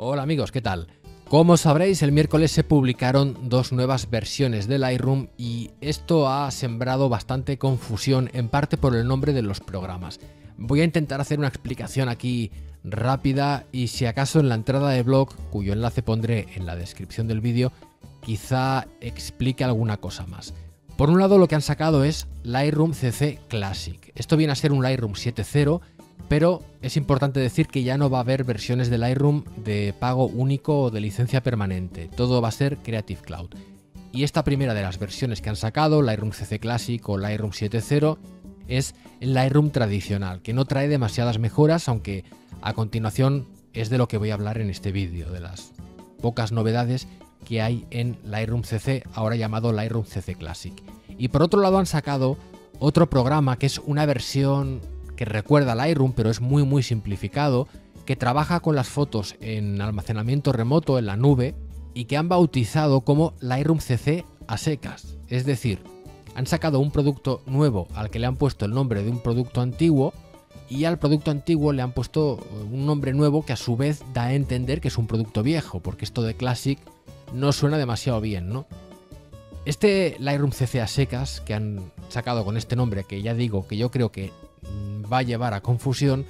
Hola amigos, ¿qué tal? Como sabréis, el miércoles se publicaron dos nuevas versiones de Lightroom y esto ha sembrado bastante confusión, en parte por el nombre de los programas. Voy a intentar hacer una explicación aquí rápida y si acaso en la entrada de blog, cuyo enlace pondré en la descripción del vídeo, quizá explique alguna cosa más. Por un lado lo que han sacado es Lightroom CC Classic. Esto viene a ser un Lightroom 7.0 pero es importante decir que ya no va a haber versiones de Lightroom de pago único o de licencia permanente, todo va a ser Creative Cloud. Y esta primera de las versiones que han sacado, Lightroom CC Classic o Lightroom 7.0, es el Lightroom tradicional, que no trae demasiadas mejoras, aunque a continuación es de lo que voy a hablar en este vídeo, de las pocas novedades que hay en Lightroom CC, ahora llamado Lightroom CC Classic. Y por otro lado han sacado otro programa que es una versión que recuerda Lightroom pero es muy muy simplificado, que trabaja con las fotos en almacenamiento remoto en la nube y que han bautizado como Lightroom CC a secas. Es decir, han sacado un producto nuevo al que le han puesto el nombre de un producto antiguo y al producto antiguo le han puesto eh, un nombre nuevo que a su vez da a entender que es un producto viejo, porque esto de Classic no suena demasiado bien, ¿no? Este Lightroom CC a secas que han sacado con este nombre, que ya digo que yo creo que va a llevar a confusión,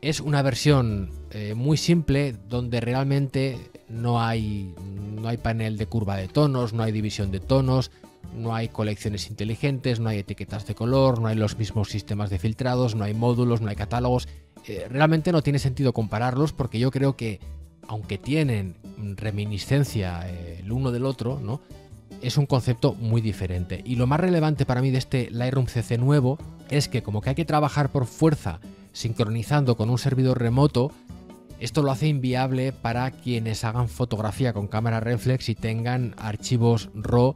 es una versión eh, muy simple donde realmente no hay, no hay panel de curva de tonos, no hay división de tonos, no hay colecciones inteligentes, no hay etiquetas de color, no hay los mismos sistemas de filtrados, no hay módulos, no hay catálogos. Eh, realmente no tiene sentido compararlos porque yo creo que, aunque tienen reminiscencia eh, el uno del otro, ¿no? es un concepto muy diferente. Y lo más relevante para mí de este Lightroom CC nuevo es que como que hay que trabajar por fuerza sincronizando con un servidor remoto, esto lo hace inviable para quienes hagan fotografía con cámara reflex y tengan archivos RAW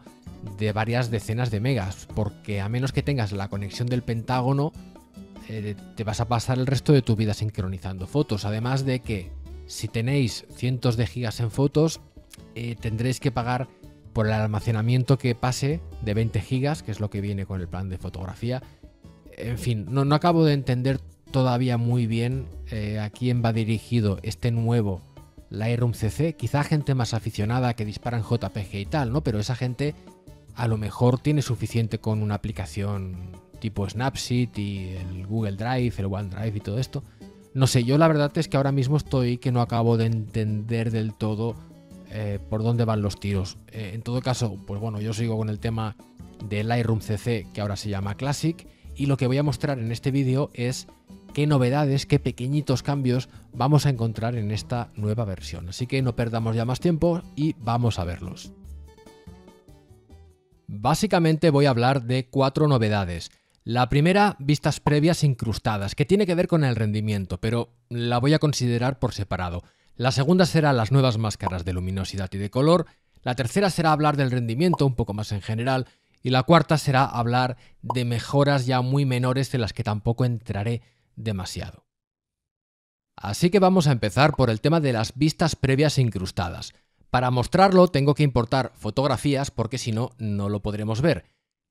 de varias decenas de megas, porque a menos que tengas la conexión del Pentágono, eh, te vas a pasar el resto de tu vida sincronizando fotos, además de que si tenéis cientos de gigas en fotos, eh, tendréis que pagar por el almacenamiento que pase de 20 gigas, que es lo que viene con el plan de fotografía. En fin, no, acabo de entender todavía muy bien eh, a quién va dirigido este nuevo Lightroom CC. Quizá gente más aficionada que dispara en JPG y tal, ¿no? Pero esa gente a lo mejor tiene suficiente con una aplicación tipo Snapseed y el Google Drive, el OneDrive y todo esto. No sé, yo la verdad es que ahora mismo estoy que no acabo de entender del todo eh, por dónde van los tiros. Eh, en todo caso, pues bueno, yo sigo con el tema de Lightroom CC, que ahora se llama Classic, y lo que voy a mostrar en este vídeo es qué novedades, qué pequeñitos cambios vamos a encontrar en esta nueva versión. Así que no perdamos ya más tiempo y vamos a verlos. Básicamente voy a hablar de cuatro novedades. La primera, vistas previas incrustadas, que tiene que ver con el rendimiento, pero la voy a considerar por separado. La segunda será las nuevas máscaras de luminosidad y de color. La tercera será hablar del rendimiento, un poco más en general. Y la cuarta será hablar de mejoras ya muy menores de las que tampoco entraré demasiado. Así que vamos a empezar por el tema de las vistas previas incrustadas. Para mostrarlo tengo que importar fotografías porque si no, no lo podremos ver.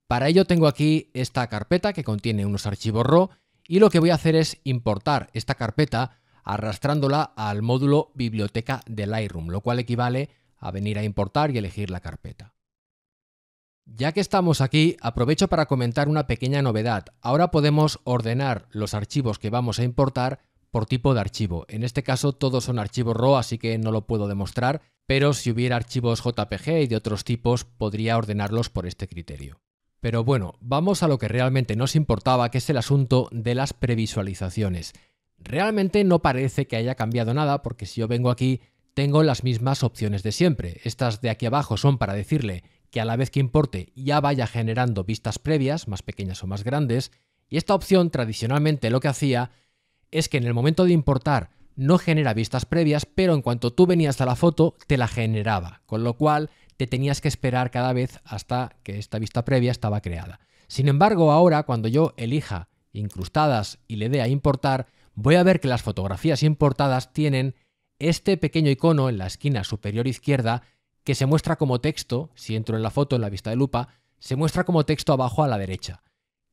Para ello tengo aquí esta carpeta que contiene unos archivos RAW y lo que voy a hacer es importar esta carpeta arrastrándola al módulo biblioteca de Lightroom, lo cual equivale a venir a importar y elegir la carpeta. Ya que estamos aquí, aprovecho para comentar una pequeña novedad. Ahora podemos ordenar los archivos que vamos a importar por tipo de archivo. En este caso todos son archivos RAW, así que no lo puedo demostrar, pero si hubiera archivos JPG y de otros tipos, podría ordenarlos por este criterio. Pero bueno, vamos a lo que realmente nos importaba, que es el asunto de las previsualizaciones. Realmente no parece que haya cambiado nada porque si yo vengo aquí tengo las mismas opciones de siempre. Estas de aquí abajo son para decirle que a la vez que importe ya vaya generando vistas previas, más pequeñas o más grandes, y esta opción tradicionalmente lo que hacía es que en el momento de importar no genera vistas previas, pero en cuanto tú venías a la foto te la generaba, con lo cual te tenías que esperar cada vez hasta que esta vista previa estaba creada. Sin embargo, ahora cuando yo elija incrustadas y le dé a importar, voy a ver que las fotografías importadas tienen este pequeño icono en la esquina superior izquierda que se muestra como texto, si entro en la foto en la vista de lupa, se muestra como texto abajo a la derecha.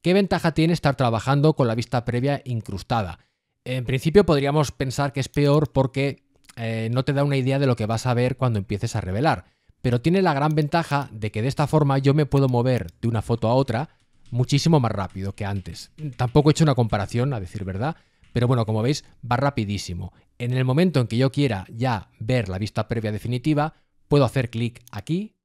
¿Qué ventaja tiene estar trabajando con la vista previa incrustada? En principio podríamos pensar que es peor porque eh, no te da una idea de lo que vas a ver cuando empieces a revelar, pero tiene la gran ventaja de que de esta forma yo me puedo mover de una foto a otra muchísimo más rápido que antes. Tampoco he hecho una comparación, a decir verdad, pero bueno, como veis, va rapidísimo. En el momento en que yo quiera ya ver la vista previa definitiva, puedo hacer clic aquí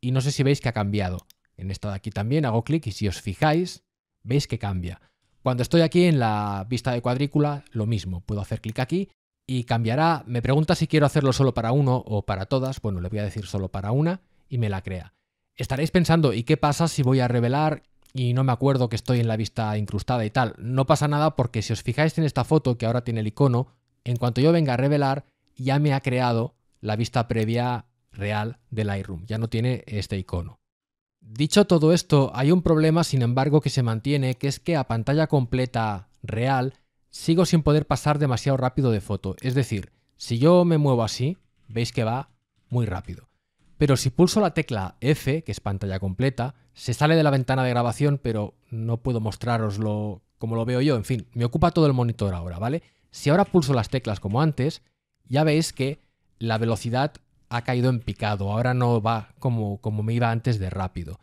y no sé si veis que ha cambiado. En esta de aquí también hago clic y si os fijáis, veis que cambia. Cuando estoy aquí en la vista de cuadrícula, lo mismo, puedo hacer clic aquí y cambiará. Me pregunta si quiero hacerlo solo para uno o para todas. Bueno, le voy a decir solo para una y me la crea. Estaréis pensando, ¿y qué pasa si voy a revelar y no me acuerdo que estoy en la vista incrustada y tal. No pasa nada porque si os fijáis en esta foto que ahora tiene el icono, en cuanto yo venga a revelar, ya me ha creado la vista previa real de Lightroom. Ya no tiene este icono. Dicho todo esto, hay un problema, sin embargo, que se mantiene, que es que a pantalla completa real sigo sin poder pasar demasiado rápido de foto. Es decir, si yo me muevo así, veis que va muy rápido. Pero si pulso la tecla F, que es pantalla completa, se sale de la ventana de grabación, pero no puedo mostraroslo como lo veo yo. En fin, me ocupa todo el monitor ahora, ¿vale? Si ahora pulso las teclas como antes, ya veis que la velocidad ha caído en picado, ahora no va como, como me iba antes de rápido.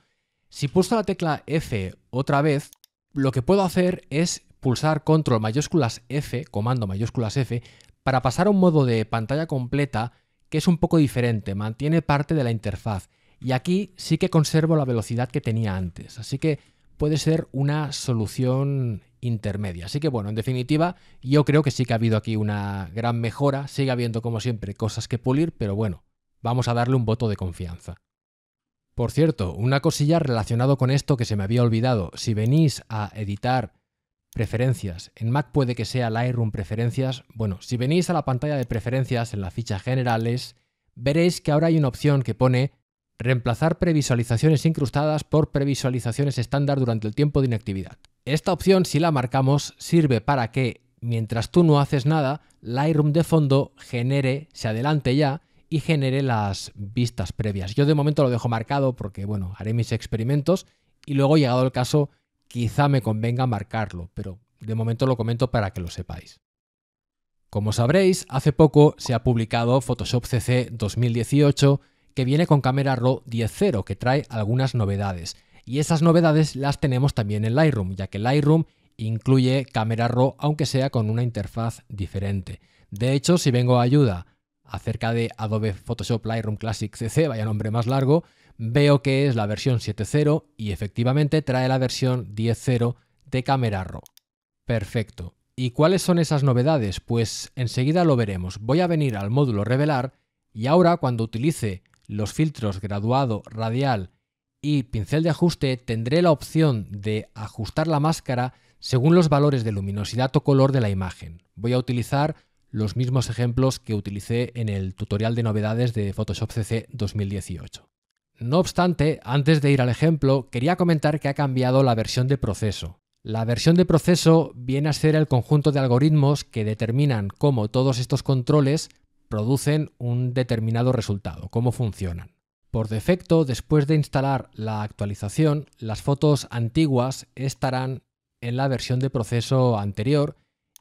Si pulso la tecla F otra vez, lo que puedo hacer es pulsar control mayúsculas F, comando mayúsculas F, para pasar a un modo de pantalla completa que es un poco diferente, mantiene parte de la interfaz y aquí sí que conservo la velocidad que tenía antes, así que puede ser una solución intermedia. Así que bueno, en definitiva, yo creo que sí que ha habido aquí una gran mejora, sigue habiendo como siempre cosas que pulir, pero bueno, vamos a darle un voto de confianza. Por cierto, una cosilla relacionado con esto que se me había olvidado, si venís a editar preferencias, en Mac puede que sea Lightroom preferencias, bueno, si venís a la pantalla de preferencias en la ficha generales, veréis que ahora hay una opción que pone Reemplazar previsualizaciones incrustadas por previsualizaciones estándar durante el tiempo de inactividad. Esta opción, si la marcamos, sirve para que, mientras tú no haces nada, Lightroom de fondo genere, se adelante ya y genere las vistas previas. Yo de momento lo dejo marcado porque, bueno, haré mis experimentos y luego, llegado el caso, quizá me convenga marcarlo, pero de momento lo comento para que lo sepáis. Como sabréis, hace poco se ha publicado Photoshop CC 2018 que viene con Camera RAW 10.0, que trae algunas novedades. Y esas novedades las tenemos también en Lightroom, ya que Lightroom incluye Camera RAW, aunque sea con una interfaz diferente. De hecho, si vengo a ayuda acerca de Adobe Photoshop Lightroom Classic CC, vaya nombre más largo, veo que es la versión 7.0 y efectivamente trae la versión 10.0 de Camera RAW. Perfecto. ¿Y cuáles son esas novedades? Pues enseguida lo veremos. Voy a venir al módulo Revelar y ahora cuando utilice los filtros graduado, radial y pincel de ajuste, tendré la opción de ajustar la máscara según los valores de luminosidad o color de la imagen. Voy a utilizar los mismos ejemplos que utilicé en el tutorial de novedades de Photoshop CC 2018. No obstante, antes de ir al ejemplo, quería comentar que ha cambiado la versión de proceso. La versión de proceso viene a ser el conjunto de algoritmos que determinan cómo todos estos controles producen un determinado resultado, cómo funcionan. Por defecto, después de instalar la actualización, las fotos antiguas estarán en la versión de proceso anterior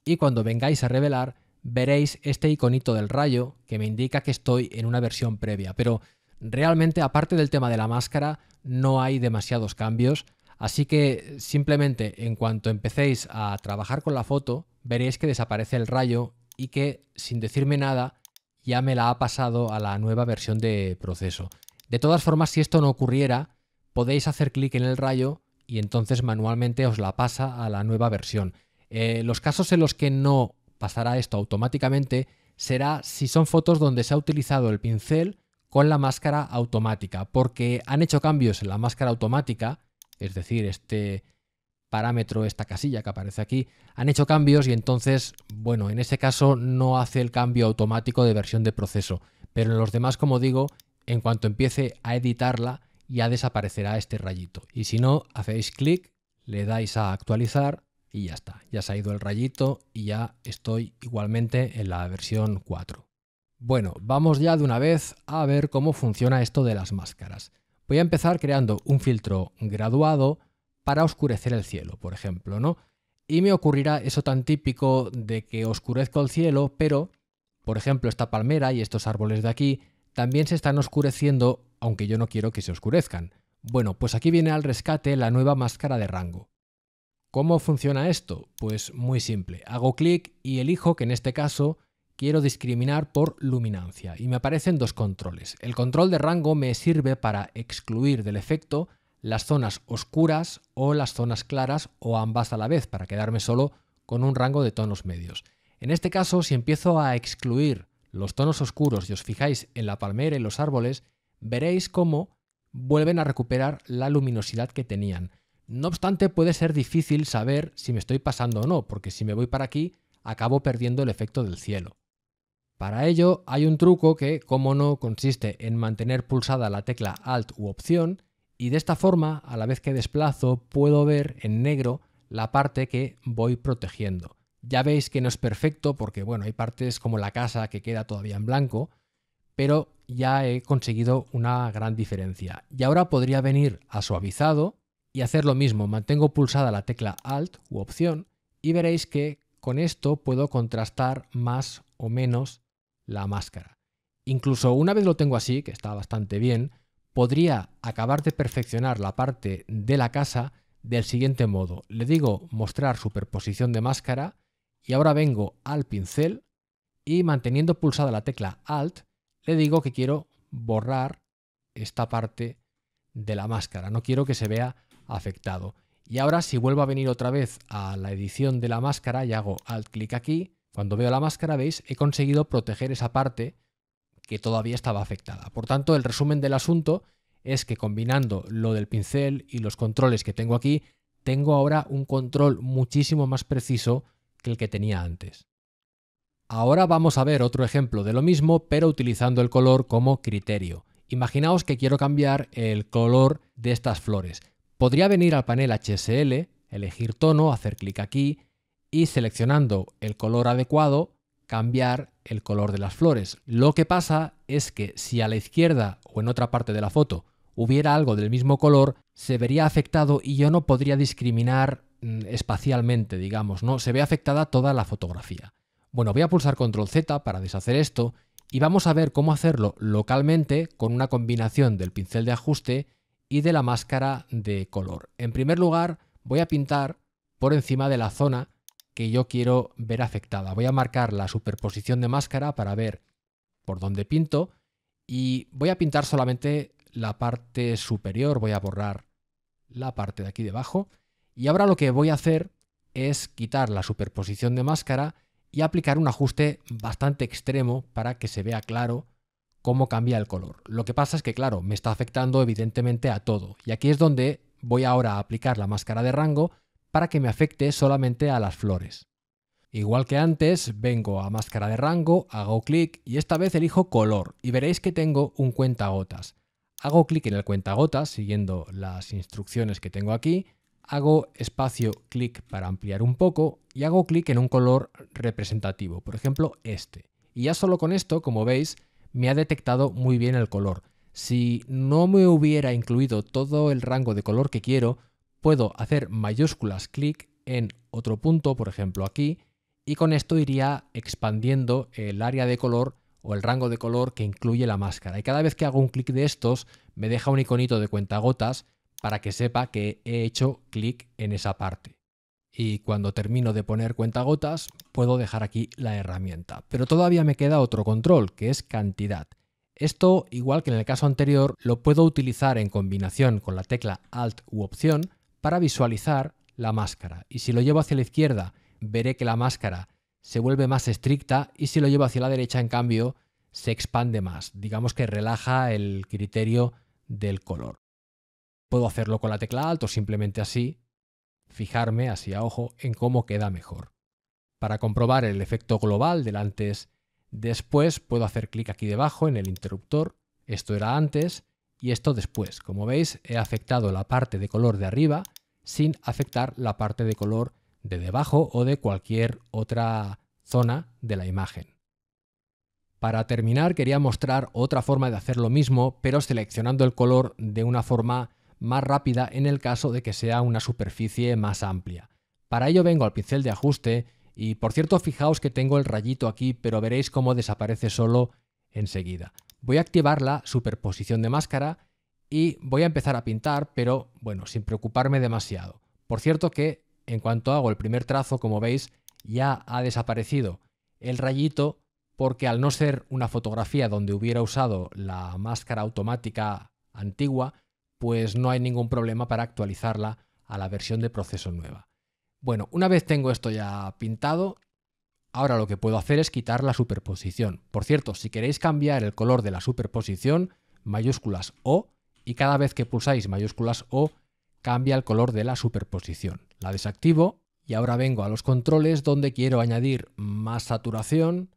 y cuando vengáis a revelar veréis este iconito del rayo que me indica que estoy en una versión previa, pero realmente aparte del tema de la máscara no hay demasiados cambios, así que simplemente en cuanto empecéis a trabajar con la foto veréis que desaparece el rayo y que sin decirme nada ya me la ha pasado a la nueva versión de proceso. De todas formas, si esto no ocurriera, podéis hacer clic en el rayo y entonces manualmente os la pasa a la nueva versión. Eh, los casos en los que no pasará esto automáticamente será si son fotos donde se ha utilizado el pincel con la máscara automática, porque han hecho cambios en la máscara automática, es decir, este, parámetro, esta casilla que aparece aquí, han hecho cambios y entonces, bueno, en ese caso no hace el cambio automático de versión de proceso, pero en los demás, como digo, en cuanto empiece a editarla, ya desaparecerá este rayito. Y si no, hacéis clic, le dais a actualizar y ya está. Ya se ha ido el rayito y ya estoy igualmente en la versión 4. Bueno, vamos ya de una vez a ver cómo funciona esto de las máscaras. Voy a empezar creando un filtro graduado para oscurecer el cielo, por ejemplo, ¿no? Y me ocurrirá eso tan típico de que oscurezco el cielo, pero, por ejemplo, esta palmera y estos árboles de aquí también se están oscureciendo, aunque yo no quiero que se oscurezcan. Bueno, pues aquí viene al rescate la nueva máscara de rango. ¿Cómo funciona esto? Pues muy simple. Hago clic y elijo que en este caso quiero discriminar por luminancia y me aparecen dos controles. El control de rango me sirve para excluir del efecto las zonas oscuras o las zonas claras o ambas a la vez para quedarme solo con un rango de tonos medios. En este caso, si empiezo a excluir los tonos oscuros y os fijáis en la palmera y los árboles, veréis cómo vuelven a recuperar la luminosidad que tenían. No obstante, puede ser difícil saber si me estoy pasando o no, porque si me voy para aquí, acabo perdiendo el efecto del cielo. Para ello hay un truco que, como no, consiste en mantener pulsada la tecla Alt u Opción y de esta forma, a la vez que desplazo, puedo ver en negro la parte que voy protegiendo. Ya veis que no es perfecto porque, bueno, hay partes como la casa que queda todavía en blanco, pero ya he conseguido una gran diferencia. Y ahora podría venir a suavizado y hacer lo mismo. Mantengo pulsada la tecla Alt u opción y veréis que con esto puedo contrastar más o menos la máscara. Incluso una vez lo tengo así, que está bastante bien, podría acabar de perfeccionar la parte de la casa del siguiente modo. Le digo mostrar superposición de máscara y ahora vengo al pincel y manteniendo pulsada la tecla Alt le digo que quiero borrar esta parte de la máscara. No quiero que se vea afectado. Y ahora si vuelvo a venir otra vez a la edición de la máscara y hago Alt clic aquí, cuando veo la máscara veis he conseguido proteger esa parte que todavía estaba afectada. Por tanto, el resumen del asunto es que combinando lo del pincel y los controles que tengo aquí, tengo ahora un control muchísimo más preciso que el que tenía antes. Ahora vamos a ver otro ejemplo de lo mismo, pero utilizando el color como criterio. Imaginaos que quiero cambiar el color de estas flores. Podría venir al panel HSL, elegir tono, hacer clic aquí y seleccionando el color adecuado, cambiar el color de las flores. Lo que pasa es que si a la izquierda o en otra parte de la foto hubiera algo del mismo color, se vería afectado y yo no podría discriminar mm, espacialmente, digamos, ¿no? Se ve afectada toda la fotografía. Bueno, voy a pulsar control Z para deshacer esto y vamos a ver cómo hacerlo localmente con una combinación del pincel de ajuste y de la máscara de color. En primer lugar, voy a pintar por encima de la zona que yo quiero ver afectada. Voy a marcar la superposición de máscara para ver por dónde pinto y voy a pintar solamente la parte superior, voy a borrar la parte de aquí debajo y ahora lo que voy a hacer es quitar la superposición de máscara y aplicar un ajuste bastante extremo para que se vea claro cómo cambia el color. Lo que pasa es que, claro, me está afectando evidentemente a todo. Y aquí es donde voy ahora a aplicar la máscara de rango para que me afecte solamente a las flores. Igual que antes, vengo a máscara de rango, hago clic y esta vez elijo color y veréis que tengo un cuentagotas. Hago clic en el cuentagotas siguiendo las instrucciones que tengo aquí, hago espacio clic para ampliar un poco y hago clic en un color representativo, por ejemplo este. Y ya solo con esto, como veis, me ha detectado muy bien el color. Si no me hubiera incluido todo el rango de color que quiero, puedo hacer mayúsculas clic en otro punto, por ejemplo aquí, y con esto iría expandiendo el área de color o el rango de color que incluye la máscara. Y cada vez que hago un clic de estos, me deja un iconito de cuentagotas para que sepa que he hecho clic en esa parte. Y cuando termino de poner cuentagotas, puedo dejar aquí la herramienta. Pero todavía me queda otro control, que es cantidad. Esto, igual que en el caso anterior, lo puedo utilizar en combinación con la tecla Alt u Opción para visualizar la máscara. Y si lo llevo hacia la izquierda, veré que la máscara se vuelve más estricta y si lo llevo hacia la derecha, en cambio, se expande más. Digamos que relaja el criterio del color. Puedo hacerlo con la tecla alto, simplemente así, fijarme así a ojo en cómo queda mejor. Para comprobar el efecto global del antes-después, puedo hacer clic aquí debajo en el interruptor, esto era antes, y esto después. Como veis, he afectado la parte de color de arriba sin afectar la parte de color de debajo o de cualquier otra zona de la imagen. Para terminar, quería mostrar otra forma de hacer lo mismo, pero seleccionando el color de una forma más rápida en el caso de que sea una superficie más amplia. Para ello vengo al pincel de ajuste y por cierto fijaos que tengo el rayito aquí, pero veréis cómo desaparece solo enseguida voy a activar la superposición de máscara y voy a empezar a pintar, pero bueno, sin preocuparme demasiado. Por cierto que en cuanto hago el primer trazo, como veis, ya ha desaparecido el rayito porque al no ser una fotografía donde hubiera usado la máscara automática antigua, pues no hay ningún problema para actualizarla a la versión de proceso nueva. Bueno, una vez tengo esto ya pintado, Ahora lo que puedo hacer es quitar la superposición. Por cierto, si queréis cambiar el color de la superposición, mayúsculas O, y cada vez que pulsáis mayúsculas O, cambia el color de la superposición. La desactivo y ahora vengo a los controles donde quiero añadir más saturación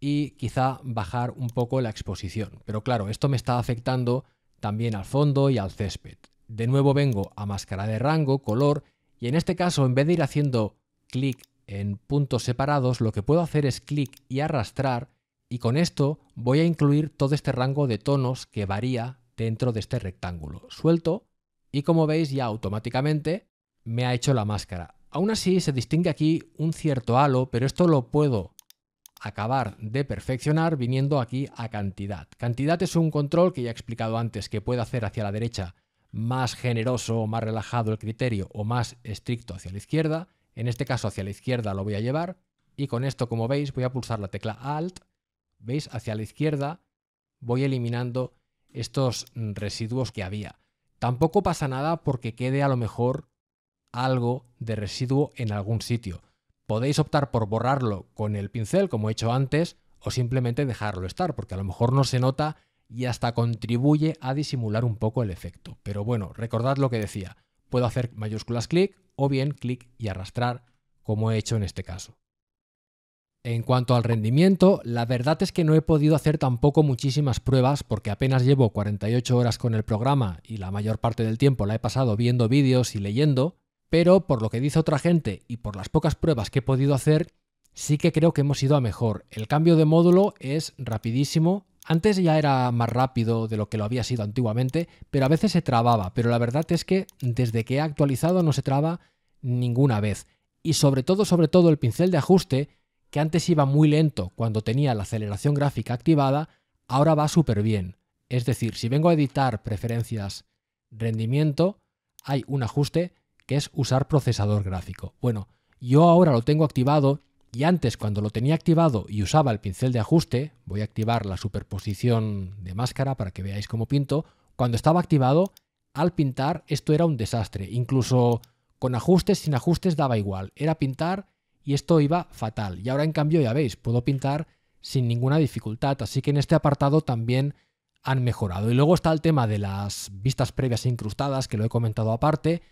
y quizá bajar un poco la exposición. Pero claro, esto me está afectando también al fondo y al césped. De nuevo vengo a máscara de rango, color, y en este caso en vez de ir haciendo clic en puntos separados, lo que puedo hacer es clic y arrastrar y con esto voy a incluir todo este rango de tonos que varía dentro de este rectángulo. Suelto y como veis ya automáticamente me ha hecho la máscara. Aún así se distingue aquí un cierto halo, pero esto lo puedo acabar de perfeccionar viniendo aquí a cantidad. Cantidad es un control que ya he explicado antes que puede hacer hacia la derecha más generoso o más relajado el criterio o más estricto hacia la izquierda en este caso hacia la izquierda lo voy a llevar y con esto, como veis, voy a pulsar la tecla Alt. ¿Veis? Hacia la izquierda voy eliminando estos residuos que había. Tampoco pasa nada porque quede a lo mejor algo de residuo en algún sitio. Podéis optar por borrarlo con el pincel, como he hecho antes, o simplemente dejarlo estar, porque a lo mejor no se nota y hasta contribuye a disimular un poco el efecto. Pero bueno, recordad lo que decía, puedo hacer mayúsculas clic o bien clic y arrastrar, como he hecho en este caso. En cuanto al rendimiento, la verdad es que no he podido hacer tampoco muchísimas pruebas porque apenas llevo 48 horas con el programa y la mayor parte del tiempo la he pasado viendo vídeos y leyendo, pero por lo que dice otra gente y por las pocas pruebas que he podido hacer, sí que creo que hemos ido a mejor. El cambio de módulo es rapidísimo antes ya era más rápido de lo que lo había sido antiguamente, pero a veces se trababa, pero la verdad es que desde que he actualizado no se traba ninguna vez. Y sobre todo, sobre todo el pincel de ajuste, que antes iba muy lento cuando tenía la aceleración gráfica activada, ahora va súper bien. Es decir, si vengo a editar preferencias rendimiento, hay un ajuste que es usar procesador gráfico. Bueno, yo ahora lo tengo activado y antes cuando lo tenía activado y usaba el pincel de ajuste, voy a activar la superposición de máscara para que veáis cómo pinto, cuando estaba activado, al pintar esto era un desastre. Incluso con ajustes, sin ajustes daba igual. Era pintar y esto iba fatal. Y ahora en cambio ya veis, puedo pintar sin ninguna dificultad. Así que en este apartado también han mejorado. Y luego está el tema de las vistas previas incrustadas, que lo he comentado aparte,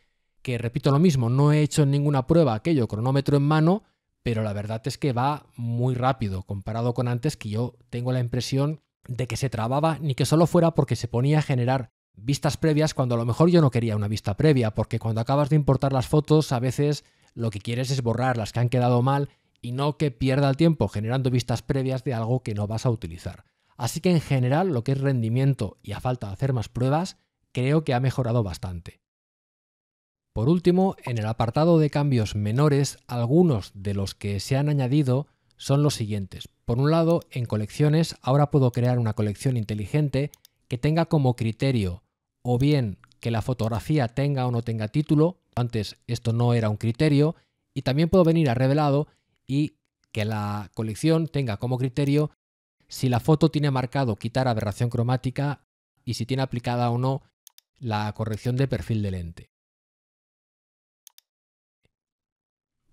que repito lo mismo, no he hecho ninguna prueba aquello, cronómetro en mano, pero la verdad es que va muy rápido comparado con antes que yo tengo la impresión de que se trababa ni que solo fuera porque se ponía a generar vistas previas cuando a lo mejor yo no quería una vista previa, porque cuando acabas de importar las fotos a veces lo que quieres es borrar las que han quedado mal y no que pierda el tiempo generando vistas previas de algo que no vas a utilizar. Así que en general lo que es rendimiento y a falta de hacer más pruebas, creo que ha mejorado bastante. Por último, en el apartado de cambios menores, algunos de los que se han añadido son los siguientes. Por un lado, en colecciones ahora puedo crear una colección inteligente que tenga como criterio o bien que la fotografía tenga o no tenga título, antes esto no era un criterio, y también puedo venir a revelado y que la colección tenga como criterio si la foto tiene marcado quitar aberración cromática y si tiene aplicada o no la corrección de perfil de lente.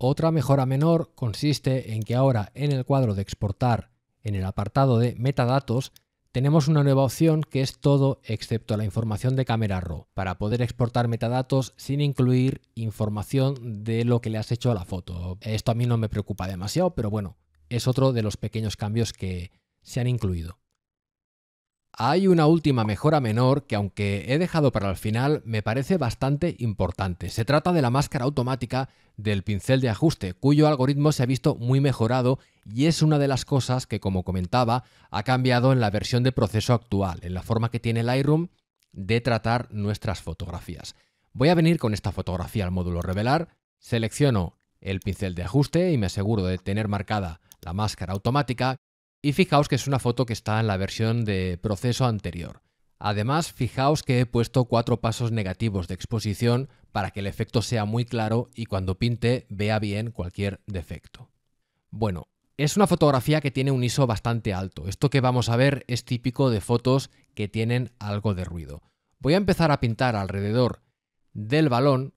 Otra mejora menor consiste en que ahora en el cuadro de exportar, en el apartado de metadatos, tenemos una nueva opción que es todo excepto la información de cámara RAW, para poder exportar metadatos sin incluir información de lo que le has hecho a la foto. Esto a mí no me preocupa demasiado, pero bueno, es otro de los pequeños cambios que se han incluido. Hay una última mejora menor que aunque he dejado para el final me parece bastante importante. Se trata de la máscara automática del pincel de ajuste, cuyo algoritmo se ha visto muy mejorado y es una de las cosas que, como comentaba, ha cambiado en la versión de proceso actual, en la forma que tiene Lightroom de tratar nuestras fotografías. Voy a venir con esta fotografía al módulo revelar, selecciono el pincel de ajuste y me aseguro de tener marcada la máscara automática y fijaos que es una foto que está en la versión de proceso anterior. Además, fijaos que he puesto cuatro pasos negativos de exposición para que el efecto sea muy claro y cuando pinte vea bien cualquier defecto. Bueno, es una fotografía que tiene un ISO bastante alto. Esto que vamos a ver es típico de fotos que tienen algo de ruido. Voy a empezar a pintar alrededor del balón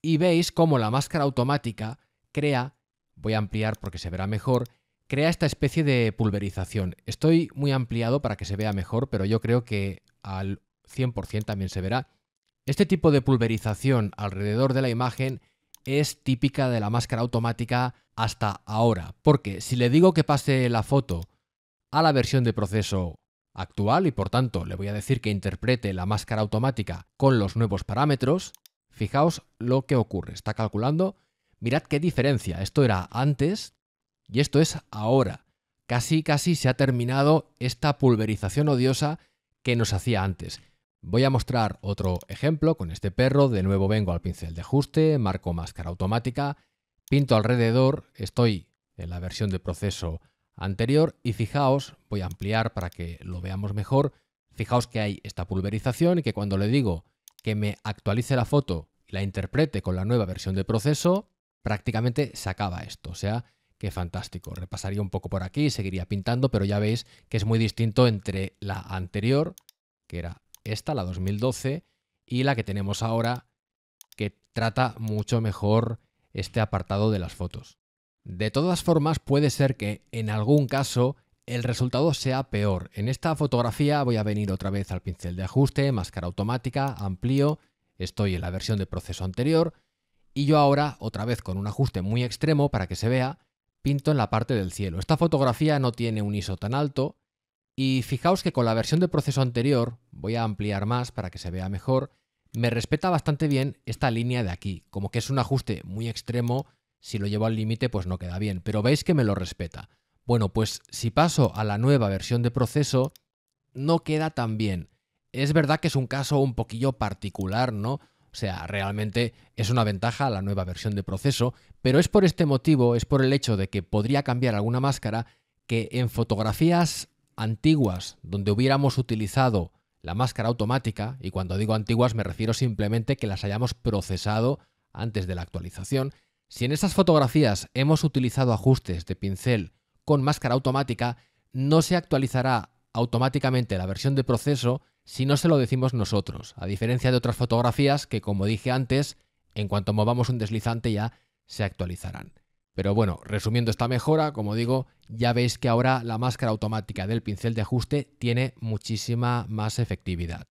y veis cómo la máscara automática crea, voy a ampliar porque se verá mejor, crea esta especie de pulverización. Estoy muy ampliado para que se vea mejor, pero yo creo que al 100% también se verá. Este tipo de pulverización alrededor de la imagen es típica de la máscara automática hasta ahora, porque si le digo que pase la foto a la versión de proceso actual y por tanto le voy a decir que interprete la máscara automática con los nuevos parámetros, fijaos lo que ocurre. Está calculando, mirad qué diferencia. Esto era antes y esto es ahora. Casi, casi se ha terminado esta pulverización odiosa que nos hacía antes. Voy a mostrar otro ejemplo con este perro. De nuevo vengo al pincel de ajuste, marco máscara automática, pinto alrededor, estoy en la versión de proceso anterior y fijaos, voy a ampliar para que lo veamos mejor, fijaos que hay esta pulverización y que cuando le digo que me actualice la foto y la interprete con la nueva versión de proceso, prácticamente se acaba esto. O sea, ¡Qué fantástico. Repasaría un poco por aquí, seguiría pintando, pero ya veis que es muy distinto entre la anterior, que era esta, la 2012, y la que tenemos ahora, que trata mucho mejor este apartado de las fotos. De todas formas, puede ser que en algún caso el resultado sea peor. En esta fotografía voy a venir otra vez al pincel de ajuste, máscara automática, amplío, estoy en la versión de proceso anterior, y yo ahora, otra vez con un ajuste muy extremo para que se vea, pinto en la parte del cielo. Esta fotografía no tiene un ISO tan alto y fijaos que con la versión de proceso anterior, voy a ampliar más para que se vea mejor, me respeta bastante bien esta línea de aquí, como que es un ajuste muy extremo, si lo llevo al límite pues no queda bien, pero veis que me lo respeta. Bueno, pues si paso a la nueva versión de proceso, no queda tan bien. Es verdad que es un caso un poquillo particular, ¿no? O sea, realmente es una ventaja la nueva versión de proceso, pero es por este motivo, es por el hecho de que podría cambiar alguna máscara que en fotografías antiguas donde hubiéramos utilizado la máscara automática, y cuando digo antiguas me refiero simplemente que las hayamos procesado antes de la actualización, si en esas fotografías hemos utilizado ajustes de pincel con máscara automática, no se actualizará automáticamente la versión de proceso, si no se lo decimos nosotros, a diferencia de otras fotografías que, como dije antes, en cuanto movamos un deslizante ya se actualizarán. Pero bueno, resumiendo esta mejora, como digo, ya veis que ahora la máscara automática del pincel de ajuste tiene muchísima más efectividad.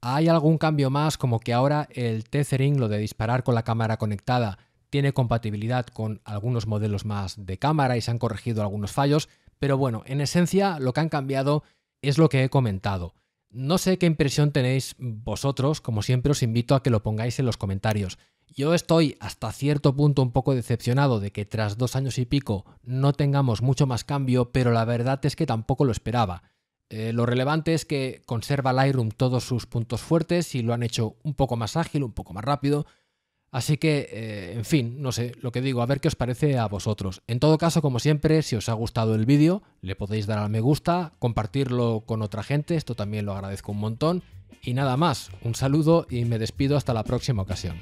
Hay algún cambio más, como que ahora el tethering, lo de disparar con la cámara conectada, tiene compatibilidad con algunos modelos más de cámara y se han corregido algunos fallos, pero bueno, en esencia lo que han cambiado es lo que he comentado. No sé qué impresión tenéis vosotros, como siempre os invito a que lo pongáis en los comentarios. Yo estoy hasta cierto punto un poco decepcionado de que tras dos años y pico no tengamos mucho más cambio, pero la verdad es que tampoco lo esperaba. Eh, lo relevante es que conserva Lightroom todos sus puntos fuertes y lo han hecho un poco más ágil, un poco más rápido, Así que, eh, en fin, no sé, lo que digo, a ver qué os parece a vosotros. En todo caso, como siempre, si os ha gustado el vídeo, le podéis dar al me gusta, compartirlo con otra gente, esto también lo agradezco un montón. Y nada más, un saludo y me despido hasta la próxima ocasión.